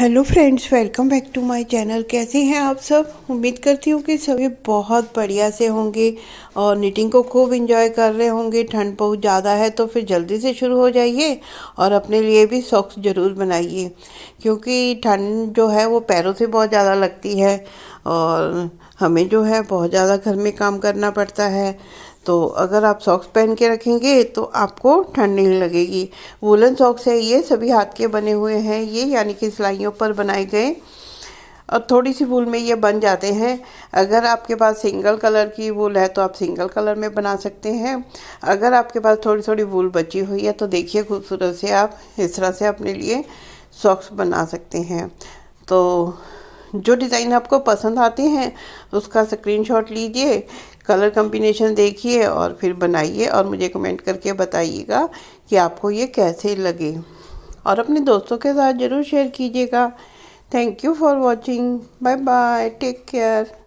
hello friends welcome back to my channel कैसे हैं आप सब उम्मीद करती हूँ कि सभी बहुत बढ़िया से होंगे और निटिंग को खूब इन्जॉय कर रहे होंगे ठंड बहुत ज़्यादा है तो फिर जल्दी से शुरू हो जाइए और अपने लिए भी सॉक्स ज़रूर बनाइए क्योंकि ठंड जो है वो पैरों से बहुत ज़्यादा लगती है और हमें जो है बहुत ज़्यादा घर में काम करना पड़ता है तो अगर आप सॉक्स पहन के रखेंगे तो आपको ठंड नहीं लगेगी वुलन सॉक्स है ये सभी हाथ के बने हुए हैं ये यानी कि सिलाइयों पर बनाए गए और थोड़ी सी वूल में ये बन जाते हैं अगर आपके पास सिंगल कलर की वूल है तो आप सिंगल कलर में बना सकते हैं अगर आपके पास थोड़ी थोड़ी वूल बची हुई है तो देखिए खूबसूरत से आप इस तरह से अपने लिए सॉक्स बना सकते हैं तो जो डिज़ाइन आपको पसंद आते हैं उसका स्क्रीनशॉट लीजिए कलर कम्बिनेशन देखिए और फिर बनाइए और मुझे कमेंट करके बताइएगा कि आपको ये कैसे लगे और अपने दोस्तों के साथ ज़रूर शेयर कीजिएगा thank you for watching bye bye take care